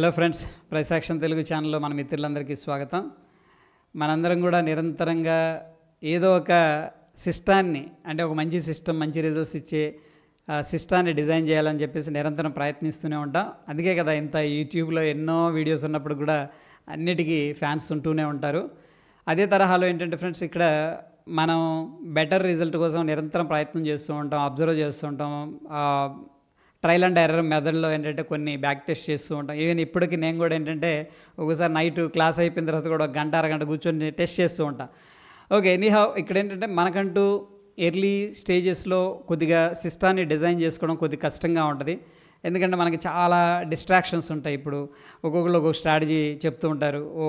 hello friends ప్రైసాక్షన్ Telugu ఛానల్లో మన మిత్రులందరికీ స్వాగతం మనందరం కూడా నిరంతరంగా ఏదో ఒక సిస్టాన్ని అంటే ఒక మంచి సిస్టమ్ మంచి రిజల్ట్స్ ఇచ్చే సిస్టాన్ని డిజైన్ చేయాలని చెప్పేసి నిరంతరం ప్రయత్నిస్తూనే ఉంటాం అందుకే కదా ఇంత యూట్యూబ్లో ఎన్నో వీడియోస్ ఉన్నప్పుడు కూడా అన్నిటికీ ఫ్యాన్స్ ఉంటూనే ఉంటారు అదే తరహాలో ఏంటంటే ఫ్రెండ్స్ ఇక్కడ మనం బెటర్ రిజల్ట్ కోసం నిరంతరం ప్రయత్నం చేస్తూ ఉంటాం అబ్జర్వ్ చేస్తూ ఉంటాం ట్రయల్ అండ్ ఎర్రర్ మెదడులో ఏంటంటే కొన్ని బ్యాక్ టెస్ట్ చేస్తూ ఉంటాం ఈవెన్ ఇప్పటికి నేను కూడా ఏంటంటే ఒకసారి నైట్ క్లాస్ అయిపోయిన తర్వాత కూడా ఒక గంట అరగంట కూర్చొని టెస్ట్ చేస్తూ ఉంటాను ఓకే హౌ ఇక్కడ ఏంటంటే మనకంటూ ఎర్లీ స్టేజెస్లో కొద్దిగా సిస్టాన్ని డిజైన్ చేసుకోవడం కొద్దిగా కష్టంగా ఉంటుంది ఎందుకంటే మనకి చాలా డిస్ట్రాక్షన్స్ ఉంటాయి ఇప్పుడు ఒక్కొక్కరు ఒక్కొక్క స్ట్రాటజీ చెప్తూ ఉంటారు ఓ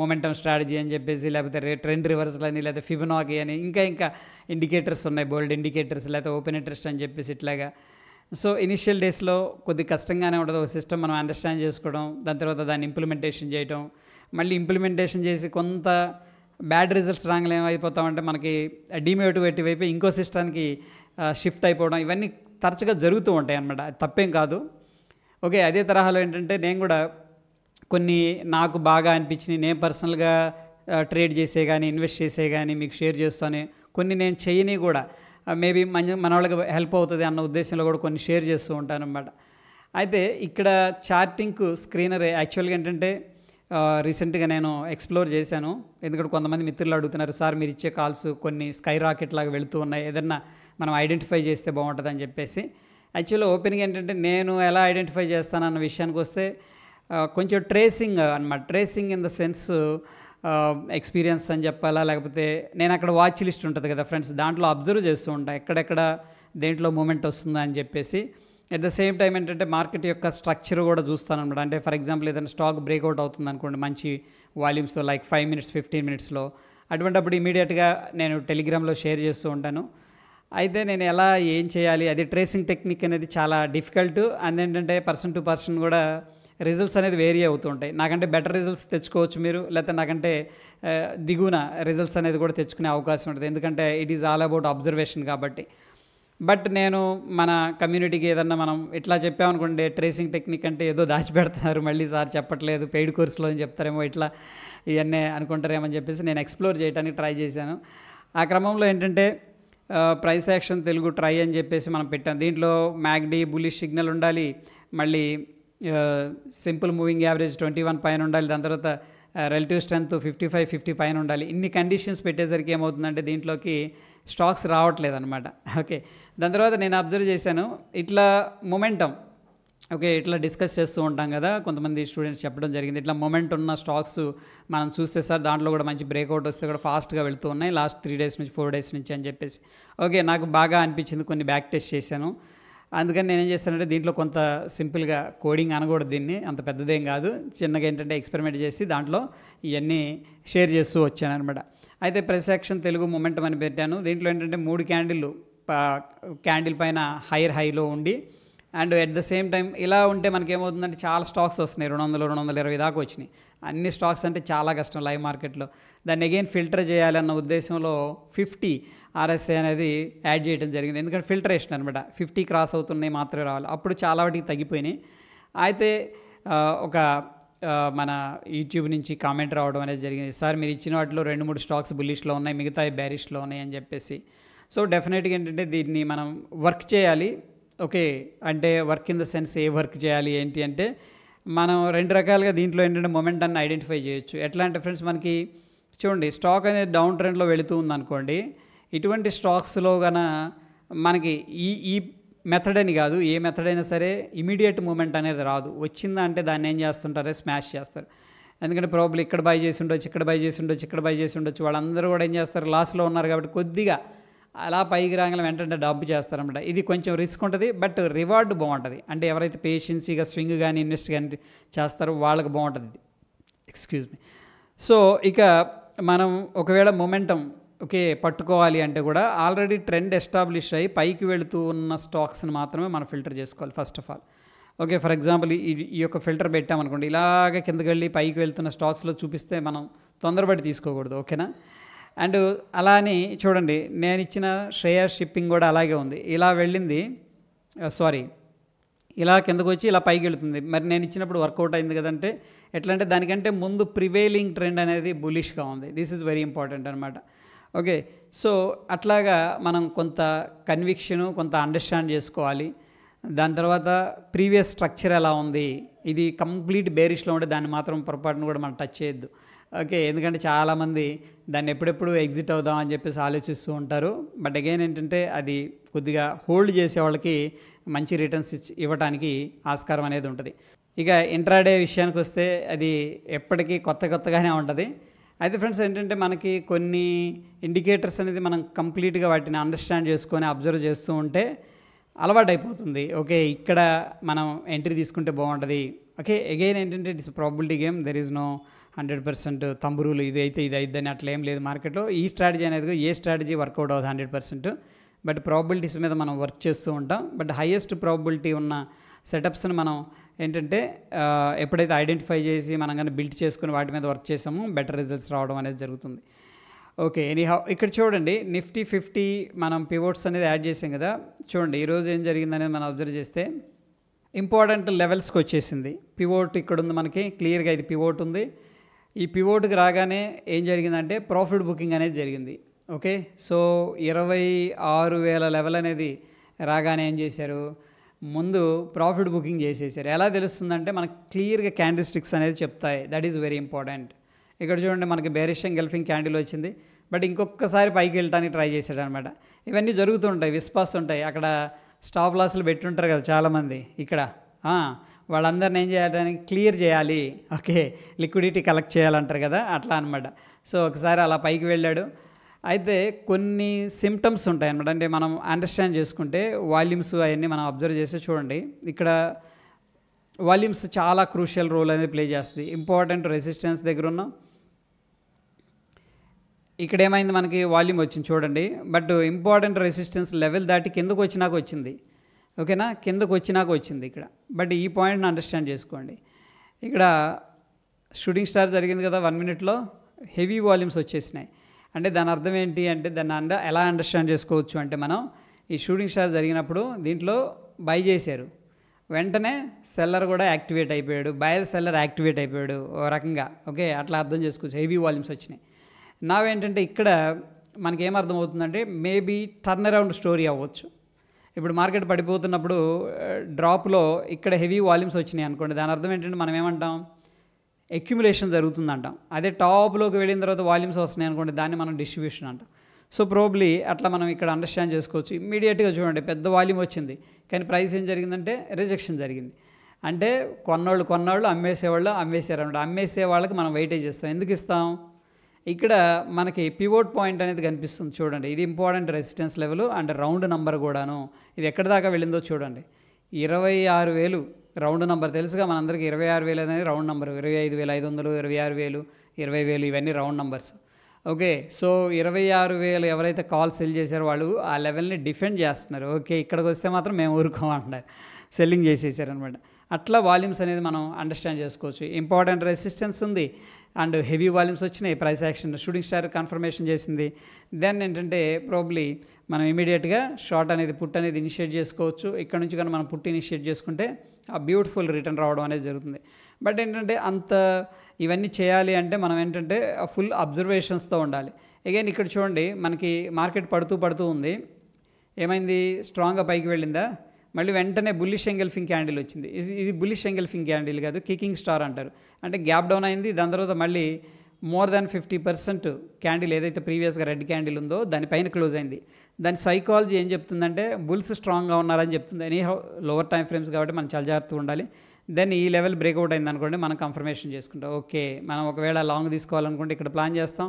మొమెంటం స్ట్రాటజీ అని చెప్పేసి లేకపోతే ట్రెండ్ రివర్సల్ అని లేకపోతే ఫిబనాకి అని ఇంకా ఇంకా ఇండికేటర్స్ ఉన్నాయి బోల్డ్ ఇండికేటర్స్ లేకపోతే ఓపెన్ ఇంట్రెస్ట్ అని చెప్పేసి ఇట్లాగా సో ఇనిషియల్ డేస్లో కొద్ది కష్టంగానే ఉండదు ఒక సిస్టమ్ మనం అండర్స్టాండ్ చేసుకోవడం దాని తర్వాత దాన్ని ఇంప్లిమెంటేషన్ చేయడం మళ్ళీ ఇంప్లిమెంటేషన్ చేసి కొంత బ్యాడ్ రిజల్ట్స్ రాగానే ఏమైపోతామంటే మనకి డిమోటివేటివ్ అయిపోయి ఇంకో సిస్టానికి షిఫ్ట్ అయిపోవడం ఇవన్నీ తరచుగా జరుగుతూ ఉంటాయి అన్నమాట తప్పేం కాదు ఓకే అదే తరహాలో ఏంటంటే నేను కూడా కొన్ని నాకు బాగా అనిపించినవి నేను పర్సనల్గా ట్రేడ్ చేసే కానీ ఇన్వెస్ట్ చేసే కానీ మీకు షేర్ చేస్తాను కొన్ని నేను చేయని కూడా మేబీ మన మన వాళ్ళకి హెల్ప్ అవుతుంది అన్న ఉద్దేశంలో కూడా కొన్ని షేర్ చేస్తూ ఉంటాను అనమాట అయితే ఇక్కడ చార్టింగ్కు స్క్రీనర్ యాక్చువల్గా ఏంటంటే రీసెంట్గా నేను ఎక్స్ప్లోర్ చేశాను ఎందుకంటే కొంతమంది మిత్రులు అడుగుతున్నారు సార్ మీరు ఇచ్చే కాల్స్ కొన్ని స్కై రాకెట్ లాగా వెళుతూ ఉన్నాయి ఏదన్నా మనం ఐడెంటిఫై చేస్తే బాగుంటుంది అని చెప్పేసి యాక్చువల్గా ఓపెనింగ్ ఏంటంటే నేను ఎలా ఐడెంటిఫై చేస్తానన్న విషయానికి వస్తే కొంచెం ట్రేసింగ్ అనమాట tracing in the sense experience అని చెప్పాలా లేకపోతే నేను అక్కడ వాచ్ లిస్ట్ ఉంటుంది కదా ఫ్రెండ్స్ దాంట్లో అబ్జర్వ్ చేస్తూ ఉంటాను ఎక్కడెక్కడ దేంట్లో మూమెంట్ వస్తుందా అని చెప్పేసి అట్ ద సేమ్ టైం ఏంటంటే మార్కెట్ యొక్క స్ట్రక్చర్ కూడా చూస్తాను అనమాట అంటే ఫర్ ఎగ్జాంపుల్ ఏదైనా స్టాక్ బ్రేక్అవుట్ అవుతుంది అనుకోండి మంచి వాల్యూమ్స్లో లైక్ ఫైవ్ మినిట్స్ ఫిఫ్టీన్ మినిట్స్లో అప్పుడు ఇమీడియట్గా నేను టెలిగ్రామ్లో షేర్ చేస్తూ ఉంటాను అయితే నేను ఎలా ఏం చేయాలి అది ట్రేసింగ్ టెక్నిక్ అనేది చాలా డిఫికల్ట్ అండ్ ఏంటంటే పర్సన్ టు పర్సన్ కూడా రిజల్ట్స్ అనేది వేరీ ఉంటాయి నాకంటే బెటర్ రిజల్ట్స్ తెచ్చుకోవచ్చు మీరు లేకపోతే నాకంటే దిగున రిజల్ట్స్ అనేది కూడా తెచ్చుకునే అవకాశం ఉంటుంది ఎందుకంటే it is all about observation కాబట్టి బట్ నేను మన కమ్యూనిటీకి ఏదన్నా మనం ఇట్లా చెప్పామనుకోండి ట్రేసింగ్ టెక్నిక్ అంటే ఏదో దాచిపెడతారు మళ్ళీ సార్ చెప్పట్లేదు పెయిడ్ కోర్సులో అని చెప్తారేమో ఇట్లా ఇవన్నీ అనుకుంటారేమని చెప్పేసి నేను ఎక్స్ప్లోర్ చేయడానికి ట్రై చేశాను ఆ క్రమంలో ఏంటంటే ప్రైస్ యాక్షన్ తెలుగు ట్రై అని చెప్పేసి మనం పెట్టాం దీంట్లో మ్యాగ్డీ బులిష్ సిగ్నల్ ఉండాలి మళ్ళీ simple moving average twenty one పైన ఉండాలి దాని తర్వాత relative strength fifty five fifty పైన ఉండాలి ఇన్ని కండిషన్స్ పెట్టేసరికి ఏమవుతుందంటే దీంట్లోకి స్టాక్స్ రావట్లేదు అనమాట ఓకే దాని తర్వాత నేను అబ్జర్వ్ చేశాను ఇట్లా మొమెంటం ఓకే ఇట్లా డిస్కస్ చేస్తూ ఉంటాం కదా కొంతమంది స్టూడెంట్స్ చెప్పడం జరిగింది ఇట్లా మొమెంట్ ఉన్న స్టాక్స్ మనం చూస్తే సార్ దాంట్లో కూడా మంచి బ్రేక్అవుట్ వస్తే కూడా ఫాస్ట్గా వెళ్తూ ఉన్నాయి లాస్ట్ త్రీ డేస్ నుంచి ఫోర్ డేస్ నుంచి అని చెప్పేసి ఓకే నాకు బాగా అనిపించింది కొన్ని బ్యాక్ టెస్ట్ చేశాను అందుకని నేనేం చేస్తానంటే దీంట్లో కొంత సింపుల్గా కోడింగ్ అనకూడదు దీన్ని అంత పెద్దదేం కాదు చిన్నగా ఏంటంటే ఎక్స్పెరిమెంట్ చేసి దాంట్లో ఇవన్నీ షేర్ చేస్తూ వచ్చాను అనమాట అయితే ప్రసాక్షన్ తెలుగు మొమెంటం అని పెట్టాను దీంట్లో ఏంటంటే మూడు క్యాండిల్ క్యాండిల్ పైన హైర్ హైలో ఉండి and at the same time ఇలా ఉంటే మనకేమవుతుందంటే చాలా స్టాక్స్ వస్తున్నాయి రెండు వందలు రెండు వందల ఇరవై దాకా వచ్చినాయి అన్ని స్టాక్స్ అంటే చాలా కష్టం లైవ్ మార్కెట్లో దాన్ని అగైన్ ఫిల్టర్ చేయాలన్న ఉద్దేశంలో ఫిఫ్టీ ఆర్ఎస్ఏ అనేది యాడ్ చేయడం జరిగింది ఎందుకంటే ఫిల్టరేషన్ అనమాట ఫిఫ్టీ క్రాస్ అవుతున్నాయి మాత్రమే రావాలి అప్పుడు చాలా వాటికి తగ్గిపోయినాయి అయితే ఒక మన యూట్యూబ్ నుంచి కామెంట్ రావడం అనేది జరిగింది సార్ మీరు ఇచ్చిన వాటిలో రెండు మూడు స్టాక్స్ బుల్లిష్లో ఉన్నాయి మిగతా బ్యారిష్లో ఉన్నాయి అని చెప్పేసి సో డెఫినెట్గా ఏంటంటే దీన్ని మనం వర్క్ చేయాలి ఓకే అంటే వర్క్ ఇన్ ద సెన్స్ ఏ వర్క్ చేయాలి ఏంటి అంటే మనం రెండు రకాలుగా దీంట్లో ఏంటంటే మొమెంటాన్ని ఐడెంటిఫై చేయొచ్చు ఎట్లా అంటే ఫ్రెండ్స్ మనకి చూడండి స్టాక్ అనేది డౌన్ ట్రెండ్లో వెళుతూ ఉందనుకోండి ఇటువంటి స్టాక్స్లో గన మనకి ఈ ఈ మెథడ్ అని కాదు ఏ మెథడ్ అయినా సరే ఇమీడియట్ మూమెంట్ అనేది రాదు వచ్చిందా అంటే దాన్ని ఏం చేస్తుంటారే స్మాష్ చేస్తారు ఎందుకంటే ప్రాబ్లం ఇక్కడ బై చేసి ఉండొచ్చు ఇక్కడ బై చేసి ఉండొచ్చు ఇక్కడ బై చేసి ఉండొచ్చు వాళ్ళందరూ కూడా ఏం చేస్తారు లాస్లో ఉన్నారు కాబట్టి కొద్దిగా అలా పైకి రాగలం వెంటనే డబ్బు చేస్తారనమాట ఇది కొంచెం రిస్క్ ఉంటుంది బట్ రివార్డ్ బాగుంటుంది అంటే ఎవరైతే పేషెన్సీగా స్వింగ్ కానీ ఇన్వెస్ట్ కానీ చేస్తారో వాళ్ళకి బాగుంటుంది ఎక్స్క్యూజ్ మీ సో ఇక మనం ఒకవేళ మొమెంటం ఓకే పట్టుకోవాలి అంటే కూడా ఆల్రెడీ ట్రెండ్ ఎస్టాబ్లిష్ అయ్యి పైకి వెళుతూ ఉన్న స్టాక్స్ని మాత్రమే మనం ఫిల్టర్ చేసుకోవాలి first of all okay for example ఈ ఈ యొక్క ఫిల్టర్ పెట్టామనుకోండి ఇలాగ కిందకి వెళ్ళి పైకి వెళ్తున్న స్టాక్స్లో చూపిస్తే మనం తొందరపడి తీసుకోకూడదు ఓకేనా అండ్ అలా అని చూడండి నేను ఇచ్చిన శ్రేయా షిప్పింగ్ కూడా అలాగే ఉంది ఇలా వెళ్ళింది సారీ ఇలా కిందకు వచ్చి ఇలా పైకి వెళుతుంది మరి నేను ఇచ్చినప్పుడు వర్కౌట్ అయింది కదంటే ఎట్లా అంటే దానికంటే ముందు ప్రివేలింగ్ ట్రెండ్ అనేది బులిష్గా ఉంది దిస్ ఈజ్ వెరీ ఇంపార్టెంట్ అనమాట ఓకే సో అట్లాగా మనం కొంత కన్విక్షను కొంత అండర్స్టాండ్ చేసుకోవాలి దాని తర్వాత ప్రీవియస్ స్ట్రక్చర్ ఎలా ఉంది ఇది కంప్లీట్ బేరిష్లో ఉండే దాన్ని మాత్రం పొరపాటును కూడా మనం టచ్ చేయొద్దు ఓకే ఎందుకంటే చాలామంది దాన్ని ఎప్పుడెప్పుడు ఎగ్జిట్ అవుదాం అని చెప్పేసి ఆలోచిస్తూ ఉంటారు బట్ అగైన్ ఏంటంటే అది కొద్దిగా హోల్డ్ చేసే వాళ్ళకి మంచి రిటర్న్స్ ఇవ్వడానికి ఆస్కారం అనేది ఉంటుంది ఇక ఇంట్రాడే విషయానికి వస్తే అది ఎప్పటికీ కొత్త కొత్తగానే ఉంటుంది అయితే ఫ్రెండ్స్ ఏంటంటే మనకి కొన్ని ఇండికేటర్స్ అనేది మనం కంప్లీట్గా వాటిని అండర్స్టాండ్ చేసుకొని అబ్జర్వ్ చేస్తూ ఉంటే అలవాటైపోతుంది ఓకే ఇక్కడ మనం ఎంట్రీ తీసుకుంటే బాగుంటుంది ఓకే అగైన్ ఏంటంటే it's probability game there is no hundred percent తంబురులు ఇది అయితే ఇది అయిద్దని అట్లా ఏం లేదు మార్కెట్లో ఈ స్ట్రాటజీ అనేది ఏ స్ట్రాటజీ వర్కౌట్ అవ్వదు హండ్రెడ్ పర్సెంట్ బట్ ప్రాబిలిటీస్ మీద మనం వర్క్ చేస్తూ ఉంటాం బట్ హయ్యెస్ట్ ప్రాబిలిటీ ఉన్న సెటప్స్ని మనం ఏంటంటే ఎప్పుడైతే ఐడెంటిఫై చేసి మనం కానీ బిల్డ్ చేసుకుని వాటి మీద వర్క్ చేసామో బెటర్ రిజల్ట్స్ రావడం అనేది జరుగుతుంది ఓకే ఎనీహౌ ఇక్కడ చూడండి నిఫ్టీ ఫిఫ్టీ మనం పివోట్స్ అనేది యాడ్ చేసాం కదా చూడండి ఈరోజు ఏం జరిగిందనేది మనం అబ్జర్వ్ చేస్తే ఇంపార్టెంట్ లెవెల్స్కి వచ్చేసింది పివోట్ ఇక్కడ ఉంది మనకి క్లియర్గా ఇది పివోట్ ఉంది ఈ పివోట్కి రాగానే ఏం జరిగిందంటే ప్రాఫిట్ బుకింగ్ అనేది జరిగింది ఓకే సో ఇరవై ఆరు వేల లెవెల్ అనేది రాగానే ఏం చేశారు ముందు ప్రాఫిట్ బుకింగ్ చేసేసారు ఎలా తెలుస్తుందంటే మనకు క్లియర్గా క్యాండిల్ స్టిక్స్ అనేది చెప్తాయి దట్ ఈజ్ వెరీ ఇంపార్టెంట్ ఇక్కడ చూడండి మనకి బేరిషన్ గెల్ఫింగ్ క్యాండిల్ వచ్చింది బట్ ఇంకొకసారి పైకి వెళ్ళడానికి ట్రై చేశాడు అనమాట ఇవన్నీ జరుగుతుంటాయి విస్పాస్ ఉంటాయి అక్కడ స్టాప్ లాస్లు పెట్టి ఉంటారు కదా చాలామంది ఇక్కడ వాళ్ళందరిని ఏం చేయడానికి క్లియర్ చేయాలి ఓకే లిక్విడిటీ కలెక్ట్ చేయాలంటారు కదా అట్లా అనమాట సో ఒకసారి అలా పైకి వెళ్ళాడు అయితే కొన్ని సిమ్టమ్స్ ఉంటాయి అనమాట అంటే మనం అండర్స్టాండ్ చేసుకుంటే వాల్యూమ్స్ అవన్నీ మనం అబ్జర్వ్ చేస్తే చూడండి ఇక్కడ వాల్యూమ్స్ చాలా క్రూషియల్ రోల్ అనేది ప్లే చేస్తుంది ఇంపార్టెంట్ రెసిస్టెన్స్ దగ్గర ఉన్నాం ఇక్కడ ఏమైంది మనకి వాల్యూమ్ వచ్చింది చూడండి బట్ ఇంపార్టెంట్ రెసిస్టెన్స్ లెవెల్ దాటి కిందకు వచ్చినాక వచ్చింది ఓకేనా కిందకు వచ్చినాక వచ్చింది ఇక్కడ బట్ ఈ పాయింట్ని అండర్స్టాండ్ చేసుకోండి ఇక్కడ షూటింగ్ స్టార్ జరిగింది కదా వన్ మినిట్లో హెవీ వాల్యూమ్స్ వచ్చేసినాయి అంటే దాని అర్థం ఏంటి అంటే దాన్ని అండ ఎలా అండర్స్టాండ్ చేసుకోవచ్చు అంటే మనం ఈ షూటింగ్ స్టార్ జరిగినప్పుడు దీంట్లో బై చేశారు వెంటనే సెల్లర్ కూడా యాక్టివేట్ అయిపోయాడు బయర్ సెల్లర్ యాక్టివేట్ అయిపోయాడు ఓ రకంగా ఓకే అట్లా అర్థం చేసుకోవచ్చు హెవీ వాల్యూమ్స్ వచ్చినాయి నావేంటంటే ఇక్కడ మనకేం అర్థమవుతుందంటే మేబీ టర్న్ అరౌండ్ స్టోరీ అవ్వచ్చు ఇప్పుడు మార్కెట్ పడిపోతున్నప్పుడు డ్రాప్లో ఇక్కడ హెవీ వాల్యూమ్స్ వచ్చినాయి అనుకోండి దాని అర్థం ఏంటంటే మనం ఏమంటాం ఎక్యుములేషన్ జరుగుతుందంటాం అదే టాప్లోకి వెళ్ళిన తర్వాత వాల్యూమ్స్ వస్తున్నాయి అనుకోండి దాన్ని మనం డిస్ట్రిబ్యూషన్ అంటాం సో ప్రోబ్లీ అట్లా మనం ఇక్కడ అండర్స్టాండ్ చేసుకోవచ్చు ఇమ్మీడియట్గా చూడండి పెద్ద వాల్యూమ్ వచ్చింది కానీ ప్రైస్ ఏం జరిగిందంటే రిజెక్షన్ జరిగింది అంటే కొన్నోళ్ళు కొన్నోళ్ళు అమ్మేసేవాళ్ళు అమ్మేసారు అనమాట అమ్మేసే వాళ్ళకి మనం వెయిటేజ్ ఇస్తాం ఎందుకు ఇస్తాం ఇక్కడ మనకి పివోట్ పాయింట్ అనేది కనిపిస్తుంది చూడండి ఇది important resistance level and round number కూడాను ఇది ఎక్కడి దాకా వెళ్ళిందో చూడండి ఇరవై ఆరు వేలు రౌండ్ నంబర్ తెలుసుగా మనందరికీ ఇరవై ఆరు వేలు అనేది రౌండ్ నంబర్ ఇరవై ఐదు వేల ఐదు వందలు ఇరవై ఆరు వేలు ఇరవై వేలు ఇవన్నీ రౌండ్ నంబర్స్ ఓకే సో ఇరవై ఆరు వేలు ఎవరైతే కాల్ సెల్ చేశారో వాళ్ళు ఆ లెవెల్ని డిఫెండ్ చేస్తున్నారు ఓకే ఇక్కడికి వస్తే మాత్రం మేము ఊరుకోమంటారు సెల్లింగ్ చేసేసారనమాట అట్లా వాల్యూమ్స్ అనేది మనం అండర్స్టాండ్ చేసుకోవచ్చు ఇంపార్టెంట్ రెసిస్టెన్స్ ఉంది అండ్ హెవీ వాల్యూమ్స్ వచ్చినాయి price action shooting star confirmation చేసింది దెన్ ఏంటంటే ప్రాబ్లీ మనం ఇమీడియట్గా షార్ట్ అనేది పుట్ అనేది ఇనిషియేట్ చేసుకోవచ్చు ఇక్కడ నుంచి కానీ మనం పుట్ ఇనిషియేట్ చేసుకుంటే ఆ బ్యూటిఫుల్ రిటర్న్ రావడం అనేది జరుగుతుంది బట్ ఏంటంటే అంత ఇవన్నీ చేయాలి అంటే మనం ఏంటంటే ఫుల్ అబ్జర్వేషన్స్తో ఉండాలి అగైన్ ఇక్కడ చూడండి మనకి మార్కెట్ పడుతూ పడుతూ ఉంది ఏమైంది స్ట్రాంగ్గా పైకి వెళ్ళిందా మళ్ళీ వెంటనే బుల్లిష్ ఎంగల్ఫింగ్ క్యాండిల్ వచ్చింది ఇది బుల్లిష్ ఎంగల్ఫింగ్ క్యాండిల్ కాదు కికింగ్ స్టార్ అంటారు అంటే గ్యాప్ డౌన్ అయింది దాని తర్వాత మళ్ళీ more than fifty percent candle ఏదైతే ప్రీవియస్గా రెడ్ క్యాండిల్ ఉందో దానిపైన క్లోజ్ అయింది దాని సైకాలజీ ఏం చెప్తుందంటే బుల్స్ స్ట్రాంగ్గా ఉన్నారని చెప్తుంది ఎనీ లోవర్ టైం ఫ్రేమ్స్ కాబట్టి మనం చాలా జాగ్రత్తగా ఉండాలి దెన్ ఈ లెవెల్ బ్రేక్అవుట్ అయింది అనుకోండి మనం కన్ఫర్మేషన్ చేసుకుంటాం ఓకే మనం ఒకవేళ లాంగ్ తీసుకోవాలనుకుంటే ఇక్కడ ప్లాన్ చేస్తాం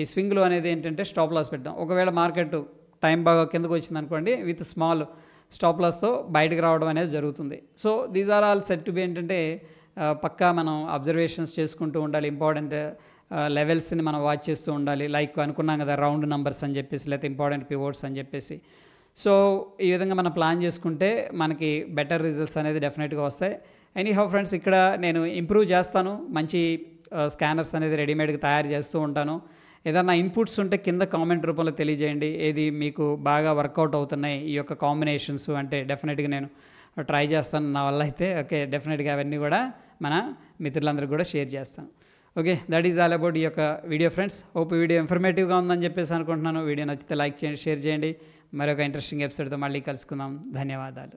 ఈ స్వింగ్లో అనేది ఏంటంటే స్టాప్ లాస్ పెట్టాం ఒకవేళ మార్కెట్ టైం బాగా కిందకు వచ్చింది అనుకోండి విత్ స్మాల్ స్టాప్ లాస్తో బయటకు రావడం అనేది జరుగుతుంది so these are all set to be ఏంటంటే పక్కా మనం అబ్జర్వేషన్స్ చేసుకుంటూ ఉండాలి ఇంపార్టెంట్ లెవెల్స్ని మనం వాచ్ చేస్తూ ఉండాలి లైక్ అనుకున్నాం కదా రౌండ్ నంబర్స్ అని చెప్పేసి లేకపోతే ఇంపార్టెంట్ పివోర్డ్స్ అని చెప్పేసి సో ఈ విధంగా మనం ప్లాన్ చేసుకుంటే మనకి బెటర్ రిజల్ట్స్ అనేది డెఫినెట్గా వస్తాయి ఎనీ హౌ ఫ్రెండ్స్ ఇక్కడ నేను ఇంప్రూవ్ చేస్తాను మంచి స్కానర్స్ అనేది రెడీమేడ్గా తయారు చేస్తూ ఉంటాను ఏదైనా ఇన్పుట్స్ ఉంటే కింద కామెంట్ రూపంలో తెలియజేయండి ఏది మీకు బాగా వర్కౌట్ అవుతున్నాయి ఈ యొక్క కాంబినేషన్స్ అంటే డెఫినెట్గా నేను ట్రై చేస్తాను నా వల్ల అయితే ఓకే డెఫినెట్గా అవన్నీ కూడా మన మిత్రులందరికీ కూడా షేర్ చేస్తాను okay that is all about ఈ యొక్క వీడియో ఫ్రెండ్స్ ఓప్ వీడియో ఇన్ఫర్మేటివ్గా ఉందని చెప్పేసి అనుకుంటున్నాను వీడియో నచ్చితే లైక్ చేయండి షేర్ చేయండి మరొక ఇంట్రెస్టింగ్ ఎపిసోడ్తో మళ్ళీ కలుసుకుందాం ధన్యవాదాలు